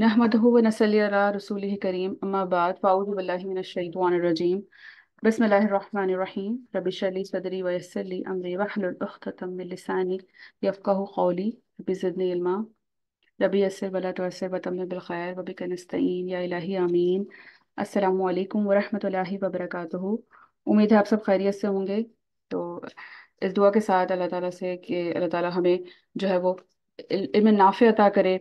نحمده ونصلي على رسوله الكريم أما بعد فأعوذ بالله من الشيطان الرجيم بسم الله الرحمن الرحيم رب اشرح لي صدري ويسر لي أمري واحلل عقدة من لساني يفقهوا قولي رب زدني علما رب يسر ولا تعسر وتمم بالخير وبك نستعين يا إلهي آمين السلام عليكم ورحمة الله وبركاته उम्मीद है आप सब खैरियत से होंगे तो इस दुआ के साथ अल्लाह ताला से कि अल्लाह ताला हमें जो है वो इल्म नाफ़े अता करे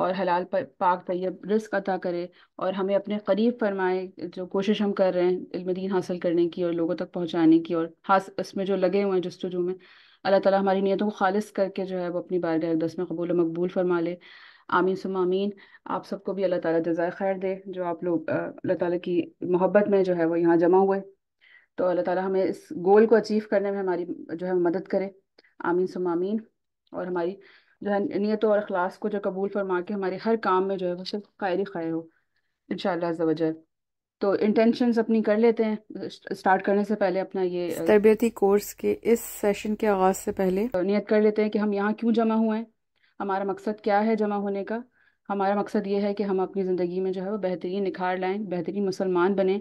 اور حلال پاک طیب رزق عطا کرے اور ہمیں اپنے قریب فرمائے جو کوشش ہم کر رہے ہیں علم دین حاصل کرنے کی اور لوگوں تک پہنچانے کی اور اس میں جو لگے ہوئے ہیں جستجو میں اللہ تعالیٰ ہماری نیتوں کو خالص کر کے جو ہے وہ اپنی بارگاہ دس میں قبول و مقبول فرما لے آمین سم آمین آپ سب کو بھی اللہ تعالیٰ جزائے خیر دے جو آپ لوگ اللہ تعالیٰ کی محبت میں جو ہے وہ یہاں جمع ہوئے تو اللہ تعالیٰ ہمیں اس گول کو اچیو کرنے میں ہماری جو ہے مدد کرے آمین سم آمین اور ہماری جو ہے نیتوں یعنی اور اخلاص کو جو قبول فرما کے ہمارے ہر کام میں جو ہے وہ صرف خیر خیر ہی ہو ان شاء اللہ تو انٹینشنز اپنی کر لیتے ہیں اسٹارٹ کرنے سے پہلے اپنا یہ تربیتی کورس کے کے اس سیشن آغاز سے پہلے نیت کر لیتے ہیں کہ ہم یہاں کیوں جمع ہوئے ہیں ہمارا مقصد کیا ہے جمع ہونے کا ہمارا مقصد یہ ہے کہ ہم اپنی زندگی میں جو ہے وہ بہترین نکھار لائیں بہترین مسلمان بنیں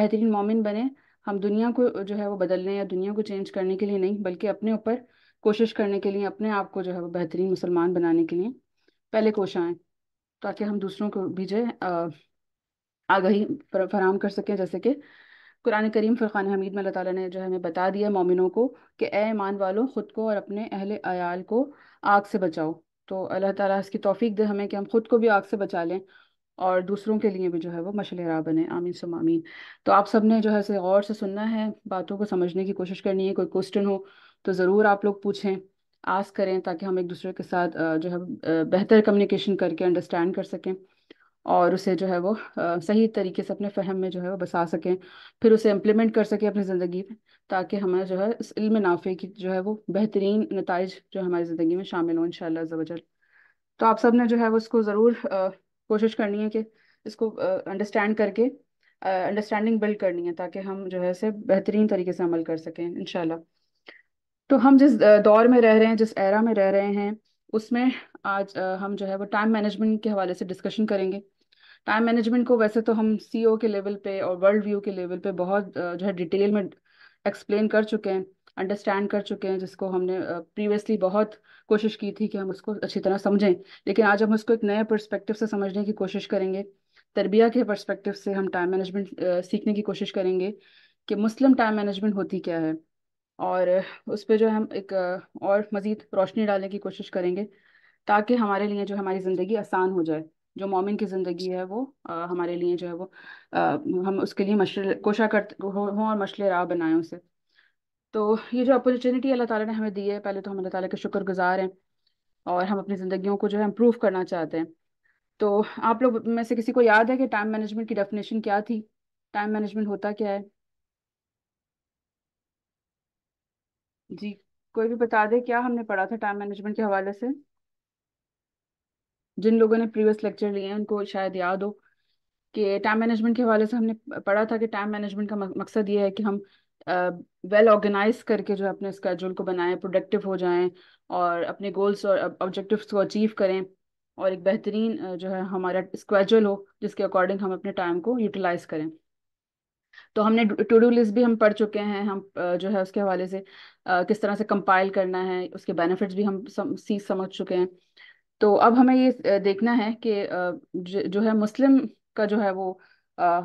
بہترین مومن بنیں ہم دنیا کو جو ہے وہ بدلنے یا دنیا کو چینج کرنے کے لیے نہیں بلکہ اپنے اوپر کوشش کرنے کے لیے اپنے آپ کو جو ہے وہ بہترین مسلمان بنانے کے لیے پہلے کوش آئیں تاکہ ہم دوسروں کو بھی ہے آگاہی فراہم کر سکیں جیسے کہ قرآن کریم فرقان حمید میں اللہ تعالیٰ نے جو ہمیں بتا دیا مومنوں کو کہ اے ایمان والوں خود کو اور اپنے اہل عیال کو آگ سے بچاؤ تو اللہ تعالیٰ اس کی توفیق دے ہمیں کہ ہم خود کو بھی آگ سے بچا لیں اور دوسروں کے لیے بھی جو ہے وہ مشل راہ بنے آمین سم آمین تو آپ سب نے جو ہے غور سے سننا ہے باتوں کو سمجھنے کی کوشش کرنی ہے کوئی کوشچن ہو تو ضرور آپ لوگ پوچھیں آس کریں تاکہ ہم ایک دوسرے کے ساتھ جو ہے بہتر کمیونیکیشن کر کے انڈرسٹینڈ کر سکیں اور اسے جو ہے وہ صحیح طریقے سے اپنے فہم میں جو ہے وہ بسا سکیں پھر اسے امپلیمنٹ کر سکیں اپنی زندگی میں تاکہ ہمیں جو ہے اس علم نافع کی جو ہے وہ بہترین نتائج جو ہماری زندگی میں شامل ہوں انشاءاللہ شاء اللہ تو آپ سب نے جو ہے وہ اس کو ضرور کوشش کرنی ہے کہ اس کو انڈرسٹینڈ کر کے انڈرسٹینڈنگ بلڈ کرنی ہے تاکہ ہم جو ہے اسے بہترین طریقے سے عمل کر سکیں ان تو ہم جس دور میں رہ رہے ہیں جس ایرا میں رہ رہے ہیں اس میں آج ہم جو ہے وہ ٹائم مینجمنٹ کے حوالے سے ڈسکشن کریں گے ٹائم مینجمنٹ کو ویسے تو ہم سی او کے لیول پہ اور ورلڈ ویو کے لیول پہ بہت جو ہے ڈیٹیل میں ایکسپلین کر چکے ہیں انڈرسٹینڈ کر چکے ہیں جس کو ہم نے پریویسلی بہت کوشش کی تھی کہ ہم اس کو اچھی طرح سمجھیں لیکن آج ہم اس کو ایک نئے پرسپیکٹو سے سمجھنے کی کوشش کریں گے تربیہ کے پرسپیکٹو سے ہم ٹائم مینجمنٹ سیکھنے کی کوشش کریں گے کہ مسلم ٹائم مینجمنٹ ہوتی کیا ہے اور اس پہ جو ہے ہم ایک اور مزید روشنی ڈالنے کی کوشش کریں گے تاکہ ہمارے لیے جو ہماری زندگی آسان ہو جائے جو مومن کی زندگی ہے وہ ہمارے لیے جو ہے وہ ہم اس کے لیے مشرے کوشاں ہوں اور مشرے راہ بنائیں اسے تو یہ جو اپرچونیٹی اللہ تعالیٰ نے ہمیں دی ہے پہلے تو ہم اللہ تعالیٰ کے شکر گزار ہیں اور ہم اپنی زندگیوں کو جو ہے امپروو کرنا چاہتے ہیں تو آپ لوگ میں سے کسی کو یاد ہے کہ ٹائم مینجمنٹ کی ڈیفینیشن کیا تھی ٹائم مینجمنٹ ہوتا کیا ہے جی کوئی بھی بتا دے کیا ہم نے پڑھا تھا ٹائم مینجمنٹ کے حوالے سے جن لوگوں نے پریویس لیکچر لیے ہیں ان کو شاید یاد ہو کہ ٹائم مینجمنٹ کے حوالے سے ہم نے پڑھا تھا کہ ٹائم مینجمنٹ کا مقصد یہ ہے کہ ہم ویل آرگنائز کر کے جو اپنے اسکیجول کو بنائیں پروڈکٹیو ہو جائیں اور اپنے گولس اور آبجیکٹیوس کو اچیو کریں اور ایک بہترین جو ہے ہمارا اسکیجول ہو جس کے اکارڈنگ ہم اپنے ٹائم کو یوٹیلائز کریں تو ہم نے ٹو ڈو لسٹ بھی ہم پڑھ چکے ہیں ہم جو ہے اس کے حوالے سے کس طرح سے کمپائل کرنا ہے اس کے بینیفٹس بھی ہم سیکھ سمجھ چکے ہیں تو اب ہمیں یہ دیکھنا ہے کہ جو ہے مسلم کا جو ہے وہ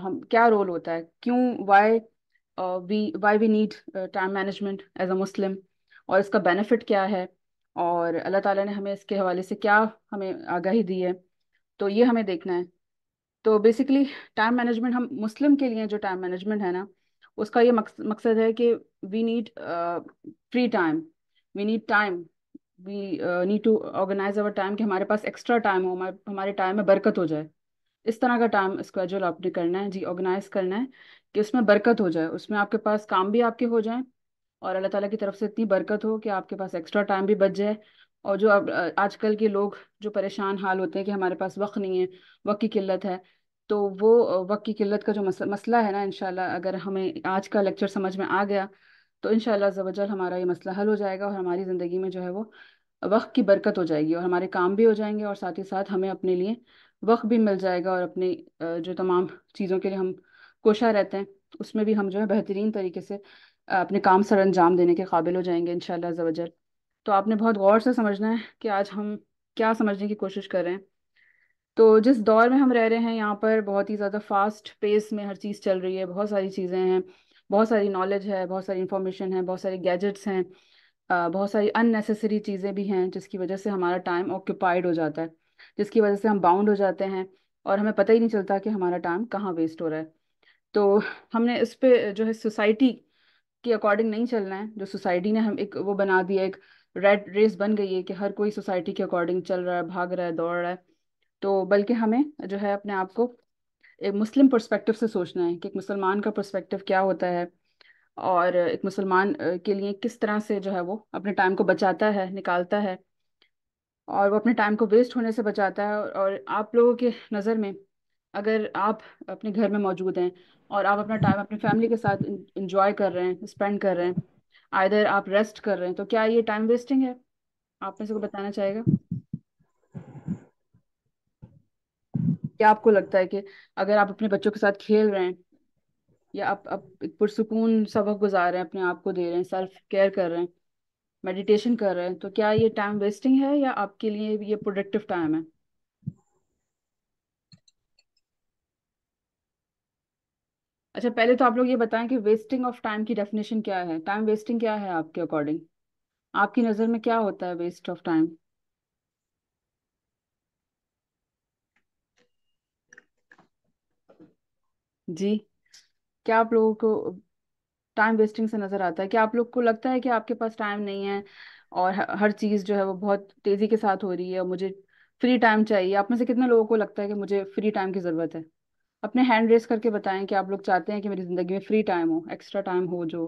ہم کیا رول ہوتا ہے کیوں why we why we need time management as a Muslim اور اس کا بینیفٹ کیا ہے اور اللہ تعالیٰ نے ہمیں اس کے حوالے سے کیا ہمیں آگاہی دی ہے تو یہ ہمیں دیکھنا ہے تو بیسکلی ٹائم مینجمنٹ ہم مسلم کے لیے جو ٹائم مینجمنٹ ہے نا اس کا یہ مقصد ہے کہ we need free time we need time we need to organise over time کہ ہمارے پاس ایکسٹرا ٹائم ہو ہمارے ٹائم میں برکت ہو جائے اس طرح کا ٹائم اسکیجول آپ نے کرنا ہے جی آرگنائز کرنا ہے کہ اس میں برکت ہو جائے اس میں آپ کے پاس کام بھی آپ کے ہو جائیں اور اللہ تعالیٰ کی طرف سے اتنی برکت ہو کہ آپ کے پاس ایکسٹرا ٹائم بھی بچ جائے اور جو اب آج کل کے لوگ جو پریشان حال ہوتے ہیں کہ ہمارے پاس وقت نہیں ہے وقت کی قلت ہے تو وہ وقت کی قلت کا جو مسئلہ ہے نا انشاءاللہ اگر ہمیں آج کا لیکچر سمجھ میں آ گیا تو انشاءاللہ شاء اللہ ہمارا یہ مسئلہ حل ہو جائے گا اور ہماری زندگی میں جو ہے وہ وقت کی برکت ہو جائے گی اور ہمارے کام بھی ہو جائیں گے اور ساتھ ہی ساتھ ہمیں اپنے لیے وقت بھی مل جائے گا اور اپنی جو تمام چیزوں کے لیے ہم کوشاں رہتے ہیں اس میں بھی ہم جو ہے بہترین طریقے سے اپنے کام سر انجام دینے کے قابل ہو جائیں گے انشاءاللہ شاء تو آپ نے بہت غور سے سمجھنا ہے کہ آج ہم کیا سمجھنے کی کوشش کر رہے ہیں تو جس دور میں ہم رہ رہے ہیں یہاں پر بہت ہی زیادہ فاسٹ پیس میں ہر چیز چل رہی ہے بہت ساری چیزیں ہیں بہت ساری نالج ہے بہت ساری انفارمیشن ہے بہت سارے گیجٹس ہیں بہت ساری ان نیسیسری چیزیں بھی ہیں جس کی وجہ سے ہمارا ٹائم آکوپائڈ ہو جاتا ہے جس کی وجہ سے ہم باؤنڈ ہو جاتے ہیں اور ہمیں پتہ ہی نہیں چلتا کہ ہمارا ٹائم کہاں ویسٹ ہو رہا ہے تو ہم نے اس پہ جو ہے سوسائٹی کے اکارڈنگ نہیں چلنا ہے جو سوسائٹی نے ہم ایک وہ بنا دیا ایک ریڈ ریس بن گئی ہے کہ ہر کوئی سوسائٹی کے اکارڈنگ چل رہا ہے بھاگ رہا ہے دوڑ رہا ہے تو بلکہ ہمیں جو ہے اپنے آپ کو ایک مسلم پرسپیکٹو سے سوچنا ہے کہ ایک مسلمان کا پرسپیکٹو کیا ہوتا ہے اور ایک مسلمان کے لیے کس طرح سے جو ہے وہ اپنے ٹائم کو بچاتا ہے نکالتا ہے اور وہ اپنے ٹائم کو ویسٹ ہونے سے بچاتا ہے اور آپ لوگوں کے نظر میں اگر آپ اپنے گھر میں موجود ہیں اور آپ اپنا ٹائم اپنی فیملی کے ساتھ انجوائے کر رہے ہیں اسپینڈ کر رہے ہیں آئدر آپ ریسٹ کر رہے ہیں تو کیا یہ ٹائم ویسٹنگ ہے آپ میں سے کو بتانا چاہے گا کیا آپ کو لگتا ہے کہ اگر آپ اپنے بچوں کے ساتھ کھیل رہے ہیں یا آپ پرسکون سبق گزار رہے ہیں اپنے آپ کو دے رہے ہیں سیلف کیئر کر رہے ہیں میڈیٹیشن کر رہے ہیں تو کیا یہ ٹائم ویسٹنگ ہے یا آپ کے لیے یہ پروڈکٹیو ٹائم ہے اچھا پہلے تو آپ لوگ یہ بتائیں کہ ویسٹنگ آف ٹائم کی ڈیفینیشن کیا ہے ٹائم ویسٹنگ کیا ہے آپ کے اکارڈنگ آپ کی نظر میں کیا ہوتا ہے ویسٹ آف ٹائم جی کیا آپ لوگوں کو ٹائم ویسٹنگ سے نظر آتا ہے کیا آپ لوگ کو لگتا ہے کہ آپ کے پاس ٹائم نہیں ہے اور ہر چیز جو ہے وہ بہت تیزی کے ساتھ ہو رہی ہے اور مجھے فری ٹائم چاہیے آپ میں سے کتنے لوگوں کو لگتا ہے کہ مجھے فری ٹائم کی ضرورت ہے اپنے ہینڈ ریس کر کے بتائیں کہ آپ لوگ چاہتے ہیں کہ میری زندگی میں فری ٹائم ہو ایکسٹرا ٹائم ہو جو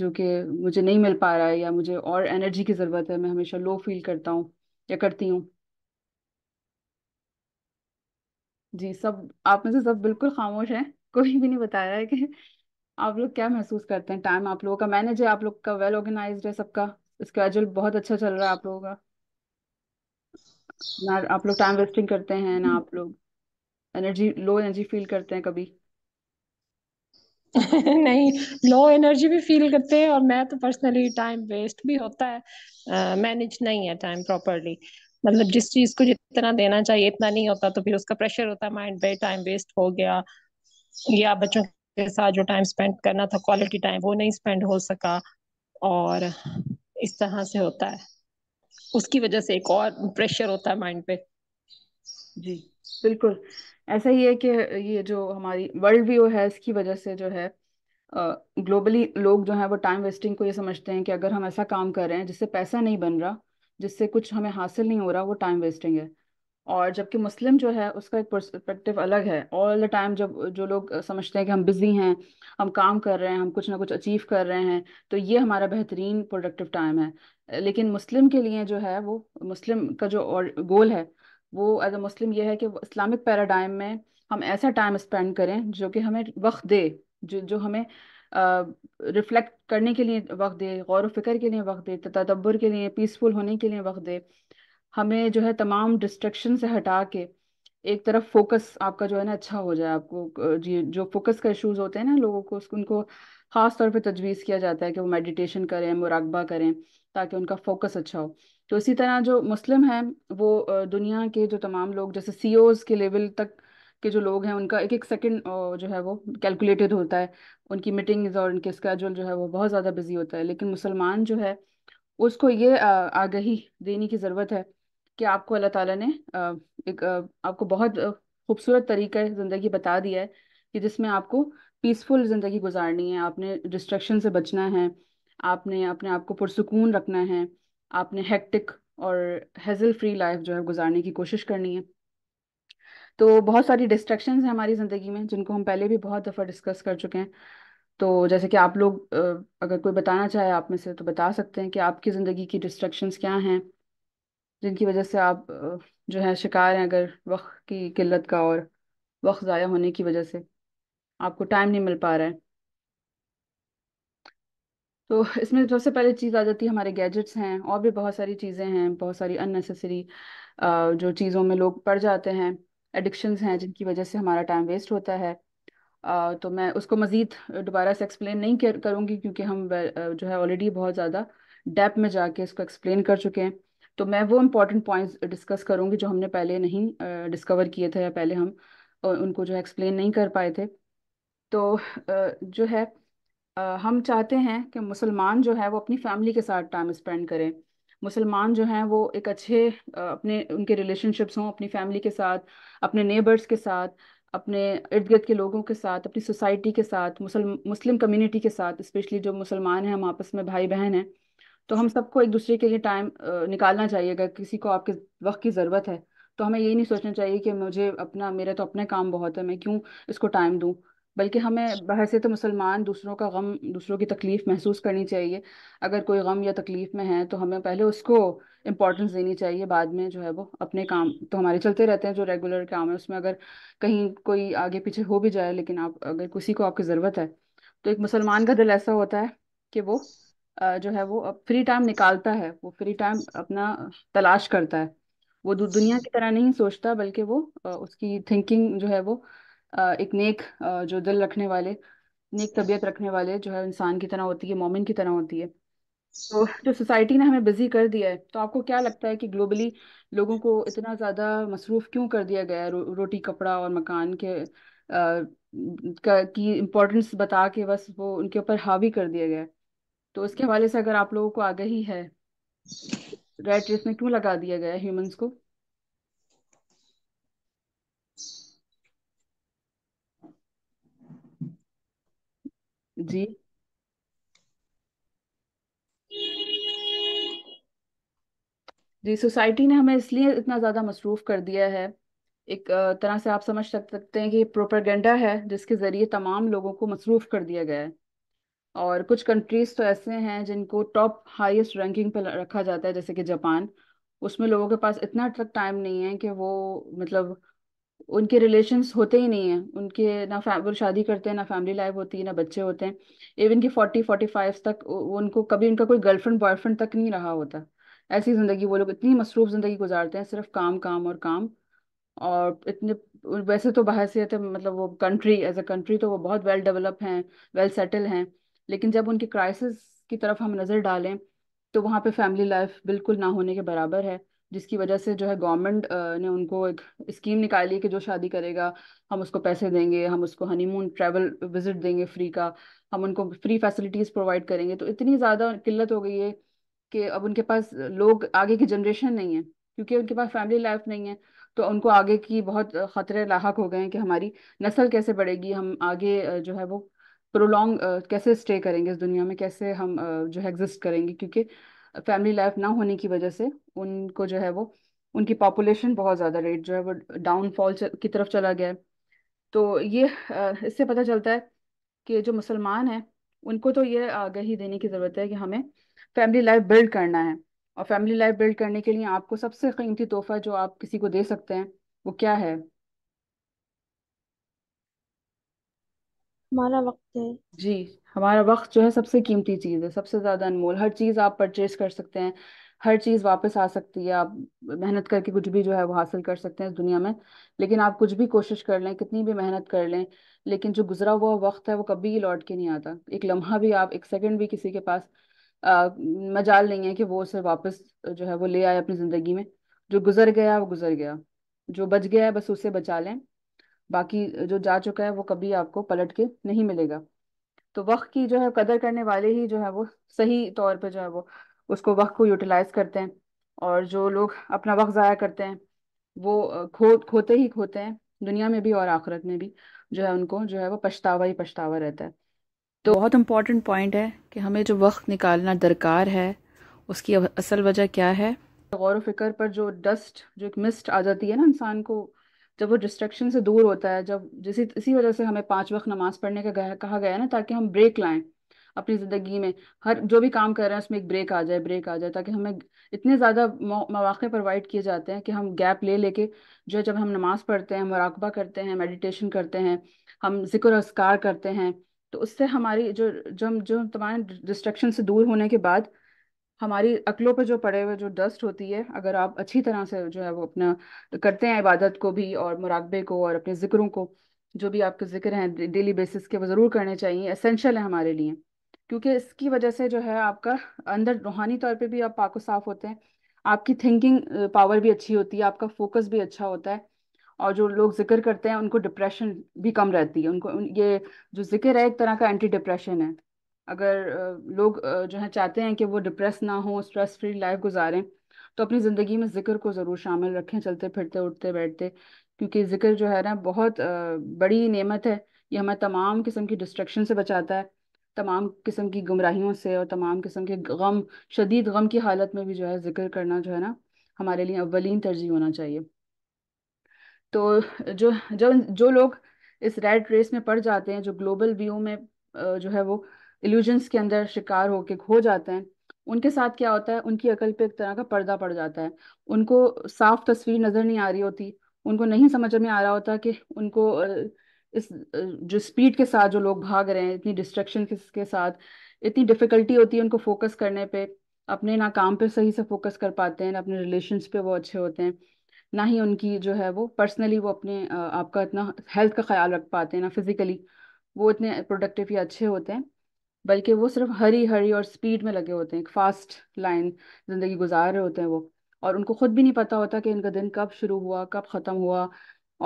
جو کہ مجھے نہیں مل پا رہا ہے یا مجھے اور انرجی کی ضرورت ہے میں ہمیشہ لو فیل کرتا ہوں یا کرتی ہوں جی سب آپ میں سے سب بالکل خاموش ہیں کوئی بھی نہیں بتا رہا ہے کہ آپ لوگ کیا محسوس کرتے ہیں ٹائم آپ لوگوں کا مینج ہے آپ لوگ کا ویل ہے سب کا اس کا اچھا چل رہا ہے آپ لوگوں کا نہ آپ لوگ ٹائم ویسٹنگ کرتے ہیں نہ آپ لوگ لو انرجی فیل کرتے ہیں نہیں لو انرجی بھی فیل کرتے اور میں تو پرسنلی ہے اس کا مائنڈ پہ ٹائم ویسٹ ہو گیا یا بچوں کے ساتھ جو ٹائم اسپینڈ کرنا تھا کوالٹی ٹائم وہ نہیں اسپینڈ ہو سکا اور اس طرح سے ہوتا ہے اس کی وجہ سے ایک اور پریشر ہوتا ہے مائنڈ پہ جی بالکل ایسا ہی ہے کہ یہ جو ہماری ورلڈ ویو ہے اس کی وجہ سے جو ہے گلوبلی لوگ جو ہیں وہ ٹائم ویسٹنگ کو یہ سمجھتے ہیں کہ اگر ہم ایسا کام کر رہے ہیں جس سے پیسہ نہیں بن رہا جس سے کچھ ہمیں حاصل نہیں ہو رہا وہ ٹائم ویسٹنگ ہے اور جب کہ مسلم جو ہے اس کا ایک پرسپیکٹیو الگ ہے آل دا ٹائم جب جو لوگ سمجھتے ہیں کہ ہم بزی ہیں ہم کام کر رہے ہیں ہم کچھ نہ کچھ اچیو کر رہے ہیں تو یہ ہمارا بہترین پروڈکٹیو ٹائم ہے لیکن مسلم کے لیے جو ہے وہ مسلم کا جو اور گول ہے وہ ایز اے مسلم یہ ہے کہ اسلامک پیراڈائم میں ہم ایسا ٹائم اسپینڈ کریں جو کہ ہمیں وقت دے جو جو ہمیں ریفلیکٹ uh, کرنے کے لیے وقت دے غور و فکر کے لیے وقت دے تدبر کے لیے پیسفل ہونے کے لیے وقت دے ہمیں جو ہے تمام ڈسٹریکشن سے ہٹا کے ایک طرف فوکس آپ کا جو ہے نا اچھا ہو جائے آپ کو جی، جو فوکس کا ایشوز ہوتے ہیں نا لوگوں کو ان کو خاص طور پہ تجویز کیا جاتا ہے کہ وہ میڈیٹیشن کریں مراقبہ کریں تاکہ ان کا فوکس اچھا ہو تو اسی طرح جو مسلم ہیں وہ دنیا کے جو تمام لوگ جیسے سی اوز e کے لیول تک کے جو لوگ ہیں ان کا ایک ایک سیکنڈ جو ہے وہ کیلکولیٹڈ ہوتا ہے ان کی میٹنگز اور ان کے اسکیجول جو ہے وہ بہت زیادہ بزی ہوتا ہے لیکن مسلمان جو ہے اس کو یہ آگہی دینے کی ضرورت ہے کہ آپ کو اللہ تعالیٰ نے ایک آپ کو بہت خوبصورت طریقہ زندگی بتا دیا ہے کہ جس میں آپ کو پیسفل زندگی گزارنی ہے آپ نے ڈسٹریکشن سے بچنا ہے آپ نے اپنے آپ کو پرسکون رکھنا ہے آپ نے ہیکٹک اور ہیزل فری لائف جو ہے گزارنے کی کوشش کرنی ہے تو بہت ساری ڈسٹریکشنز ہیں ہماری زندگی میں جن کو ہم پہلے بھی بہت دفعہ ڈسکس کر چکے ہیں تو جیسے کہ آپ لوگ اگر کوئی بتانا چاہے آپ میں سے تو بتا سکتے ہیں کہ آپ کی زندگی کی ڈسٹریکشنز کیا ہیں جن کی وجہ سے آپ جو ہے شکار ہیں اگر وقت کی قلت کا اور وقت ضائع ہونے کی وجہ سے آپ کو ٹائم نہیں مل پا رہا ہے تو اس میں سب سے پہلے چیز آ جاتی ہے ہمارے گیجٹس ہیں اور بھی بہت ساری چیزیں ہیں بہت ساری ان نیسسری جو چیزوں میں لوگ پڑ جاتے ہیں ایڈکشنز ہیں جن کی وجہ سے ہمارا ٹائم ویسٹ ہوتا ہے تو میں اس کو مزید دوبارہ سے ایکسپلین نہیں کروں گی کیونکہ ہم جو ہے آلریڈی بہت زیادہ ڈیپ میں جا کے اس کو ایکسپلین کر چکے ہیں تو میں وہ امپورٹنٹ پوائنٹس ڈسکس کروں گی جو ہم نے پہلے نہیں ڈسکور کیے تھے یا پہلے ہم ان کو جو ہے ایکسپلین نہیں کر پائے تھے تو جو ہے ہم چاہتے ہیں کہ مسلمان جو ہے وہ اپنی فیملی کے ساتھ ٹائم اسپینڈ کریں مسلمان جو ہیں وہ ایک اچھے اپنے ان کے ریلیشن شپس ہوں اپنی فیملی کے ساتھ اپنے نیبرس کے ساتھ اپنے ارد گرد کے لوگوں کے ساتھ اپنی سوسائٹی کے ساتھ مسلم مسلم کمیونٹی کے ساتھ اسپیشلی جو مسلمان ہیں ہم آپس میں بھائی بہن ہیں تو ہم سب کو ایک دوسرے کے لیے ٹائم نکالنا چاہیے اگر کسی کو آپ کے وقت کی ضرورت ہے تو ہمیں یہی نہیں سوچنا چاہیے کہ مجھے اپنا میرا تو اپنا کام بہت ہے میں کیوں اس کو ٹائم دوں بلکہ ہمیں اچھا۔ باہر سے تو مسلمان دوسروں کا غم دوسروں کی تکلیف محسوس کرنی چاہیے اگر کوئی غم یا تکلیف میں ہے تو ہمیں پہلے اس کو امپورٹنس دینی چاہیے بعد میں جو ہے وہ اپنے کام تو ہمارے چلتے رہتے ہیں جو ریگولر کام ہے اس میں اگر کہیں کوئی آگے پیچھے ہو بھی جائے لیکن آپ اگر کسی کو آپ کی ضرورت ہے تو ایک مسلمان کا دل ایسا ہوتا ہے کہ وہ جو ہے وہ فری ٹائم نکالتا ہے وہ فری ٹائم اپنا تلاش کرتا ہے وہ دنیا اچھا۔ کی طرح نہیں سوچتا بلکہ وہ اس کی تھنکنگ جو ہے وہ ایک نیک جو دل رکھنے والے نیک طبیعت رکھنے والے جو ہے انسان کی طرح ہوتی ہے مومن کی طرح ہوتی ہے تو جو سوسائٹی نے ہمیں بزی کر دیا ہے تو آپ کو کیا لگتا ہے کہ گلوبلی لوگوں کو اتنا زیادہ مصروف کیوں کر دیا گیا ہے روٹی کپڑا اور مکان کے کی امپورٹنس بتا کے بس وہ ان کے اوپر حاوی کر دیا گیا ہے تو اس کے حوالے سے اگر آپ لوگوں کو آگاہی ہے ریٹ ریس میں کیوں لگا دیا گیا ہے ہیومنس کو جی جی سوسائٹی نے ہمیں اس لیے اتنا زیادہ مصروف کر دیا ہے ایک طرح سے آپ سمجھ سکتے ہیں کہ پروپرگنڈا ہے جس کے ذریعے تمام لوگوں کو مصروف کر دیا گیا ہے اور کچھ کنٹریز تو ایسے ہیں جن کو ٹاپ ہائیسٹ رینکنگ پہ رکھا جاتا ہے جیسے کہ جاپان اس میں لوگوں کے پاس اتنا تک ٹائم نہیں ہے کہ وہ مطلب ان کے ریلیشنس ہوتے ہی نہیں ہیں ان کے نہ شادی کرتے ہیں نہ فیملی لائف ہوتی ہے نہ بچے ہوتے ہیں ایون کہ فورٹی فورٹی فائیو تک ان کو کبھی ان کا کوئی گرل فرینڈ بوائے فرینڈ تک نہیں رہا ہوتا ایسی زندگی وہ لوگ اتنی مصروف زندگی گزارتے ہیں صرف کام کام اور کام اور اتنے ویسے تو باہر سے مطلب وہ کنٹری ایز اے کنٹری تو وہ بہت ویل ڈیولپ ہیں ویل سیٹل ہیں لیکن جب ان کی کرائسس کی طرف ہم نظر ڈالیں تو وہاں پہ فیملی لائف بالکل نہ ہونے کے برابر ہے جس کی وجہ سے جو ہے گورنمنٹ نے ان کو ایک اسکیم نکالی کہ جو شادی کرے گا ہم اس کو پیسے دیں گے ہم اس کو ہنی مون ٹریول وزٹ دیں گے فری کا ہم ان کو فری فیسلٹیز پرووائڈ کریں گے تو اتنی زیادہ قلت ہو گئی ہے کہ اب ان کے پاس لوگ آگے کی جنریشن نہیں ہے کیونکہ ان کے پاس فیملی لائف نہیں ہے تو ان کو آگے کی بہت خطرے لاحق ہو گئے ہیں کہ ہماری نسل کیسے بڑھے گی ہم آگے جو ہے وہ پرولونگ کیسے اسٹے کریں گے اس دنیا میں کیسے ہم جو ہے ایگزٹ کریں گے کیونکہ فیملی لائف نہ ہونے کی وجہ سے ان کو جو ہے وہ ان کی پاپولیشن بہت زیادہ ریٹ جو ہے وہ ڈاؤن فال کی طرف چلا گیا ہے تو یہ اس سے پتہ چلتا ہے کہ جو مسلمان ہیں ان کو تو یہ آگاہی دینے کی ضرورت ہے کہ ہمیں فیملی لائف بلڈ کرنا ہے اور فیملی لائف بلڈ کرنے کے لیے آپ کو سب سے قیمتی تحفہ جو آپ کسی کو دے سکتے ہیں وہ کیا ہے ہمارا وقت ہے جی ہمارا وقت جو ہے سب سے قیمتی چیز ہے سب سے زیادہ انمول ہر چیز آپ پرچیز کر سکتے ہیں ہر چیز واپس آ سکتی ہے آپ محنت کر کے کچھ بھی جو ہے وہ حاصل کر سکتے ہیں اس دنیا میں لیکن آپ کچھ بھی کوشش کر لیں کتنی بھی محنت کر لیں لیکن جو گزرا ہوا وقت ہے وہ کبھی لوٹ کے نہیں آتا ایک لمحہ بھی آپ ایک سیکنڈ بھی کسی کے پاس مجال نہیں ہے کہ وہ اسے واپس جو ہے وہ لے آئے اپنی زندگی میں جو گزر گیا وہ گزر گیا جو بچ گیا ہے بس اسے بچا لیں باقی جو جا چکا ہے وہ کبھی آپ کو پلٹ کے نہیں ملے گا تو وقت کی جو ہے قدر کرنے والے ہی جو ہے وہ صحیح طور پہ جو ہے وہ اس کو وقت کو یوٹیلائز کرتے ہیں اور جو لوگ اپنا وقت ضائع کرتے ہیں وہ کھو کھوتے ہی کھوتے ہیں دنیا میں بھی اور آخرت میں بھی جو ہے ان کو جو ہے وہ پچھتاوا ہی پچھتاوا رہتا ہے تو بہت امپورٹنٹ پوائنٹ ہے کہ ہمیں جو وقت نکالنا درکار ہے اس کی اصل وجہ کیا ہے غور و فکر پر جو ڈسٹ جو ایک مسٹ آ جاتی ہے نا انسان کو جب وہ ڈسٹریکشن سے دور ہوتا ہے جب جس اسی وجہ سے ہمیں پانچ وقت نماز پڑھنے کا گیا کہا گیا ہے نا تاکہ ہم بریک لائیں اپنی زندگی میں ہر جو بھی کام کر رہے ہیں اس میں ایک بریک آ جائے بریک آ جائے تاکہ ہمیں اتنے زیادہ مواقع پرووائڈ کیے جاتے ہیں کہ ہم گیپ لے لے کے جو جب ہم نماز پڑھتے ہیں مراقبہ کرتے ہیں میڈیٹیشن کرتے ہیں ہم ذکر اسکار کرتے ہیں تو اس سے ہماری جو جو ہم جو تمام ڈسٹریکشن سے دور ہونے کے بعد ہماری عقلوں پہ جو پڑے ہوئے جو ڈسٹ ہوتی ہے اگر آپ اچھی طرح سے جو ہے وہ اپنا کرتے ہیں عبادت کو بھی اور مراقبے کو اور اپنے ذکروں کو جو بھی آپ کے ذکر ہیں ڈیلی بیسس کے وہ ضرور کرنے چاہیے اسینشیل ہے ہمارے لیے کیونکہ اس کی وجہ سے جو ہے آپ کا اندر روحانی طور پہ بھی آپ پاک و صاف ہوتے ہیں آپ کی تھنکنگ پاور بھی اچھی ہوتی ہے آپ کا فوکس بھی اچھا ہوتا ہے اور جو لوگ ذکر کرتے ہیں ان کو ڈپریشن بھی کم رہتی ہے ان کو یہ جو ذکر ہے ایک طرح کا اینٹی ڈپریشن ہے اگر لوگ جو ہے چاہتے ہیں کہ وہ ڈپریس نہ ہوں اسٹریس فری لائف گزاریں تو اپنی زندگی میں ذکر کو ضرور شامل رکھیں چلتے پھرتے اٹھتے بیٹھتے کیونکہ ذکر جو ہے نا بہت بڑی نعمت ہے یہ ہمیں تمام قسم کی ڈسٹریکشن سے بچاتا ہے تمام قسم کی گمراہیوں سے اور تمام قسم کے غم شدید غم کی حالت میں بھی جو ہے ذکر کرنا جو ہے نا ہمارے لیے اولین ترجیح ہونا چاہیے تو جو لوگ اس ریڈ ریس میں پڑ جاتے ہیں جو گلوبل ویو میں جو ہے وہ ایلوژنس کے اندر شکار ہو کے کھو جاتے ہیں ان کے ساتھ کیا ہوتا ہے ان کی عقل پہ ایک طرح کا پردہ پڑ جاتا ہے ان کو صاف تصویر نظر نہیں آ رہی ہوتی ان کو نہیں سمجھ میں آ رہا ہوتا کہ ان کو اس جو اسپیڈ کے ساتھ جو لوگ بھاگ رہے ہیں اتنی ڈسٹریکشن کے ساتھ اتنی ڈفیکلٹی ہوتی ہے ان کو فوکس کرنے پہ اپنے نہ کام پہ صحیح سے فوکس کر پاتے ہیں نہ اپنے ریلیشنس پہ وہ اچھے ہوتے ہیں نہ ہی ان کی جو ہے وہ پرسنلی وہ اپنے آپ کا اتنا ہیلتھ کا خیال رکھ پاتے ہیں نہ فزیکلی وہ اتنے پروڈکٹیو یا اچھے ہوتے ہیں بلکہ وہ صرف ہری ہری اور سپیڈ میں لگے ہوتے ہیں ایک فاسٹ لائن زندگی گزار رہے ہوتے ہیں وہ اور ان کو خود بھی نہیں پتہ ہوتا کہ ان کا دن کب شروع ہوا کب ختم ہوا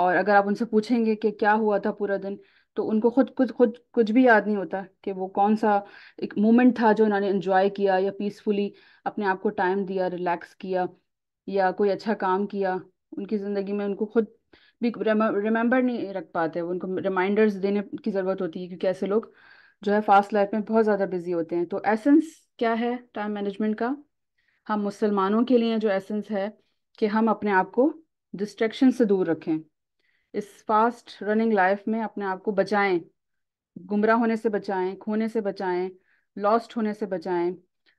اور اگر آپ ان سے پوچھیں گے کہ کیا ہوا تھا پورا دن تو ان کو خود کچھ خود کچھ بھی یاد نہیں ہوتا کہ وہ کون سا ایک مومنٹ تھا جو انہوں نے انجوائے کیا یا پیسفلی اپنے آپ کو ٹائم دیا ریلیکس کیا یا کوئی اچھا کام کیا ان کی زندگی میں ان کو خود بھی ریممبر نہیں رکھ پاتے ان کو ریمائنڈرز دینے کی ضرورت ہوتی ہے کیونکہ ایسے لوگ جو ہے فاسٹ لائف میں بہت زیادہ بزی ہوتے ہیں تو ایسنس کیا ہے ٹائم مینجمنٹ کا ہم مسلمانوں کے لیے جو ایسنس ہے کہ ہم اپنے آپ کو ڈسٹریکشن سے دور رکھیں اس فاسٹ رننگ لائف میں اپنے آپ کو بچائیں گمراہ ہونے سے بچائیں کھونے سے بچائیں لاسٹ ہونے سے بچائیں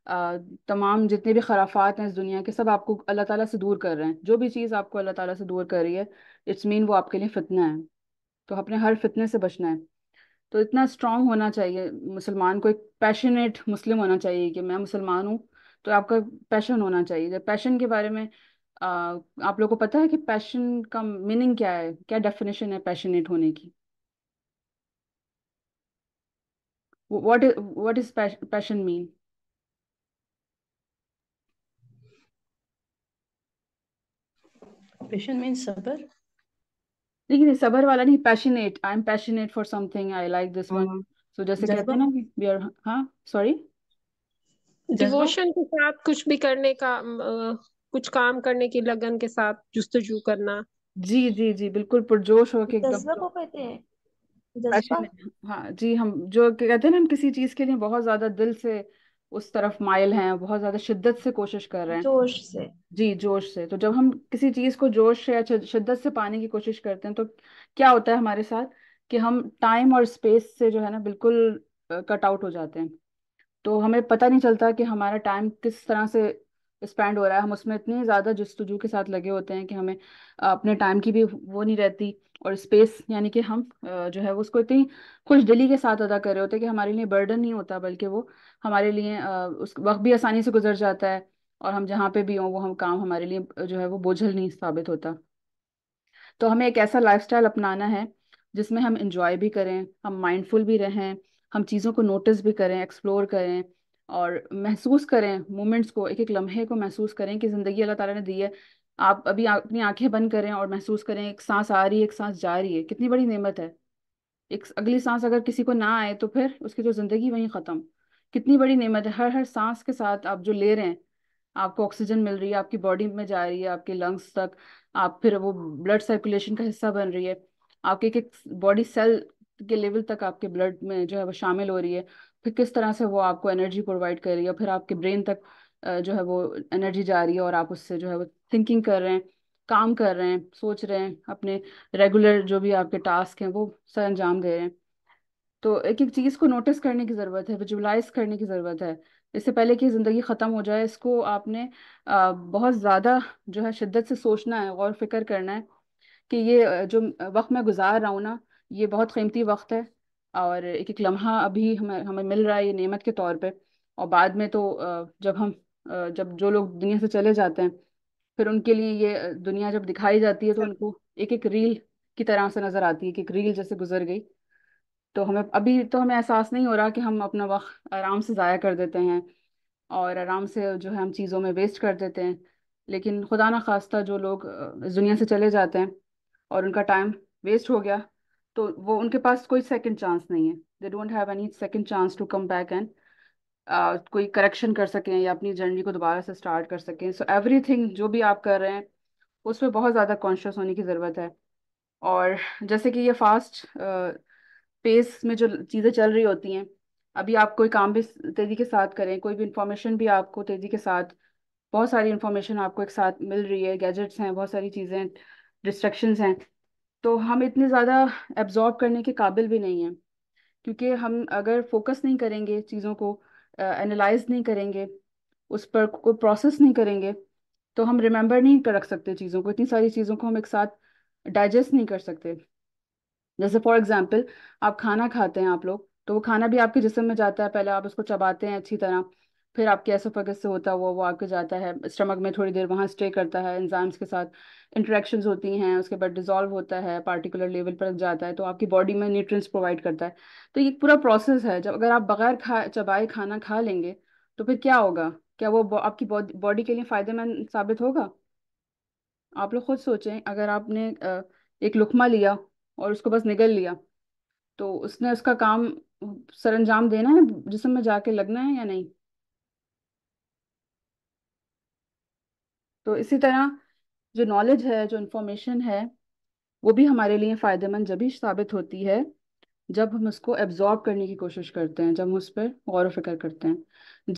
آ, تمام جتنے بھی خرافات ہیں اس دنیا کے سب آپ کو اللہ تعالیٰ سے دور کر رہے ہیں جو بھی چیز آپ کو اللہ تعالیٰ سے دور کر رہی ہے اٹس مین وہ آپ کے لیے فتنہ ہے تو اپنے ہر فتنے سے بچنا ہے تو اتنا اسٹرانگ ہونا چاہیے مسلمان کو ایک پیشنیٹ مسلم ہونا چاہیے کہ میں مسلمان ہوں تو آپ کا پیشن ہونا چاہیے جب پیشن کے بارے میں آپ لوگ کو پتا ہے کہ پیشن کا میننگ کیا ہے کیا ڈیفینیشن ہے پیشنیٹ ہونے کی واٹ واٹ از پیشن مین پیشن مین صبر لیکن صبر والا نہیں passionate I am passionate for something I like this one so جیسے کہتے ہیں نا وی آر ہاں سوری ڈیووشن کے ساتھ کچھ بھی کرنے کا کچھ کام کرنے کی لگن کے ساتھ جستجو کرنا جی جی جی بالکل پرجوش ہو کے ایک دم ہاں جی ہم جو کہتے ہیں نا ہم کسی چیز کے لیے بہت زیادہ دل سے اس طرف مائل ہیں بہت زیادہ شدت سے کوشش کر رہے ہیں جوش سے جی جوش سے تو جب ہم کسی چیز کو جوش سے یا شدت سے پانے کی کوشش کرتے ہیں تو کیا ہوتا ہے ہمارے ساتھ کہ ہم ٹائم اور اسپیس سے جو ہے نا بالکل کٹ آؤٹ ہو جاتے ہیں تو ہمیں پتہ نہیں چلتا کہ ہمارا ٹائم کس طرح سے اسپینڈ ہو رہا ہے ہم اس میں اتنے زیادہ جستجو کے ساتھ لگے ہوتے ہیں کہ ہمیں اپنے ٹائم کی بھی وہ نہیں رہتی اور اسپیس یعنی کہ ہم جو ہے اس کو اتنی خوش دلی کے ساتھ ادا کر رہے ہوتے ہیں کہ ہمارے لیے برڈن نہیں ہوتا بلکہ وہ ہمارے لیے اس وقت بھی آسانی سے گزر جاتا ہے اور ہم جہاں پہ بھی ہوں وہ ہم کام ہمارے لیے جو ہے وہ بوجھل نہیں ثابت ہوتا تو ہمیں ایک ایسا لائف اسٹائل اپنانا ہے جس میں ہم انجوائے بھی کریں ہم مائنڈ فل بھی رہیں ہم چیزوں کو نوٹس بھی کریں ایکسپلور کریں اور محسوس کریں مومنٹس کو ایک ایک لمحے کو محسوس کریں کہ زندگی اللہ تعالیٰ نے دی ہے آپ ابھی اپنی آنکھیں بند کریں اور محسوس کریں ایک سانس آ رہی ہے ایک سانس جا رہی ہے کتنی بڑی نعمت ہے ایک اگلی سانس اگر کسی کو نہ آئے تو پھر اس کی جو زندگی وہیں ختم کتنی بڑی نعمت ہے ہر ہر سانس کے ساتھ آپ جو لے رہے ہیں آپ کو آکسیجن مل رہی ہے آپ کی باڈی میں جا رہی ہے آپ کے لنگس تک آپ پھر وہ بلڈ سرکولیشن کا حصہ بن رہی ہے آپ کے ایک ایک باڈی سیل کے لیول تک آپ کے بلڈ میں جو ہے وہ شامل ہو رہی ہے پھر کس طرح سے وہ آپ کو انرجی پرووائڈ کر رہی ہے پھر آپ کے برین تک جو ہے وہ انرجی جا رہی ہے اور آپ اس سے جو ہے وہ تھنکنگ کر رہے ہیں کام کر رہے ہیں سوچ رہے ہیں اپنے ریگولر جو بھی آپ کے ٹاسک ہیں وہ سر انجام گئے ہیں تو ایک ایک چیز کو نوٹس کرنے کی ضرورت ہے ویژولائز کرنے کی ضرورت ہے اس سے پہلے کہ زندگی ختم ہو جائے اس کو آپ نے بہت زیادہ جو ہے شدت سے سوچنا ہے غور فکر کرنا ہے کہ یہ جو وقت میں گزار رہا ہوں نا یہ بہت قیمتی وقت ہے اور ایک ایک لمحہ ابھی ہمیں ہمیں مل رہا ہے یہ نعمت کے طور پہ اور بعد میں تو جب ہم جب جو لوگ دنیا سے چلے جاتے ہیں پھر ان کے لیے یہ دنیا جب دکھائی جاتی ہے تو ان کو ایک ایک ریل کی طرح سے نظر آتی ہے کہ ایک ریل جیسے گزر گئی تو ہمیں ابھی تو ہمیں احساس نہیں ہو رہا کہ ہم اپنا وقت آرام سے ضائع کر دیتے ہیں اور آرام سے جو ہے ہم چیزوں میں ویسٹ کر دیتے ہیں لیکن خدا نخواستہ جو لوگ اس دنیا سے چلے جاتے ہیں اور ان کا ٹائم ویسٹ ہو گیا تو وہ ان کے پاس کوئی سیکنڈ چانس نہیں ہے they don't have any second chance to come back and کوئی کریکشن کر سکیں یا اپنی جرنی کو دوبارہ سے اسٹارٹ کر سکیں سو ایوری تھنگ جو بھی آپ کر رہے ہیں اس میں بہت زیادہ کانشیس ہونے کی ضرورت ہے اور جیسے کہ یہ فاسٹ پیس میں جو چیزیں چل رہی ہوتی ہیں ابھی آپ کوئی کام بھی تیزی کے ساتھ کریں کوئی بھی انفارمیشن بھی آپ کو تیزی کے ساتھ بہت ساری انفارمیشن آپ کو ایک ساتھ مل رہی ہے گیجٹس ہیں بہت ساری چیزیں ڈسٹرکشنز ہیں تو ہم اتنے زیادہ ایبزارب کرنے کے قابل بھی نہیں ہیں کیونکہ ہم اگر فوکس نہیں کریں گے چیزوں کو انالائز نہیں کریں گے اس پر کوئی پروسیس نہیں کریں گے تو ہم ریمبر نہیں کر رکھ سکتے چیزوں کو اتنی ساری چیزوں کو ہم ایک ساتھ ڈائجسٹ نہیں کر سکتے جیسے فار ایگزامپل آپ کھانا کھاتے ہیں آپ لوگ تو وہ کھانا بھی آپ کے جسم میں جاتا ہے پہلے آپ اس کو چباتے ہیں اچھی طرح پھر آپ کے ایسوفیگس سے ہوتا ہوا وہ آ کے جاتا ہے اسٹمک میں تھوڑی دیر وہاں اسٹے کرتا ہے انزائمس کے ساتھ انٹریکشنز ہوتی ہیں اس کے بعد ڈیزالو ہوتا ہے پارٹیکولر لیول پر جاتا ہے تو آپ کی باڈی میں نیوٹرینس پرووائڈ کرتا ہے تو یہ پورا پروسیس ہے جب اگر آپ بغیر کھا چبائے کھانا کھا لیں گے تو پھر کیا ہوگا کیا وہ آپ کی باڈی کے لیے فائدہ مند ثابت ہوگا آپ لوگ خود سوچیں اگر آپ نے ایک لقمہ لیا اور اس کو بس نگل لیا تو اس نے اس کا کام سر انجام دینا ہے جسم میں جا کے لگنا ہے یا نہیں تو اسی طرح جو نالج ہے جو انفارمیشن ہے وہ بھی ہمارے لیے فائدہ مند جبھی ثابت ہوتی ہے جب ہم اس کو ایبزارب کرنے کی کوشش کرتے ہیں جب ہم اس پہ غور و فکر کرتے ہیں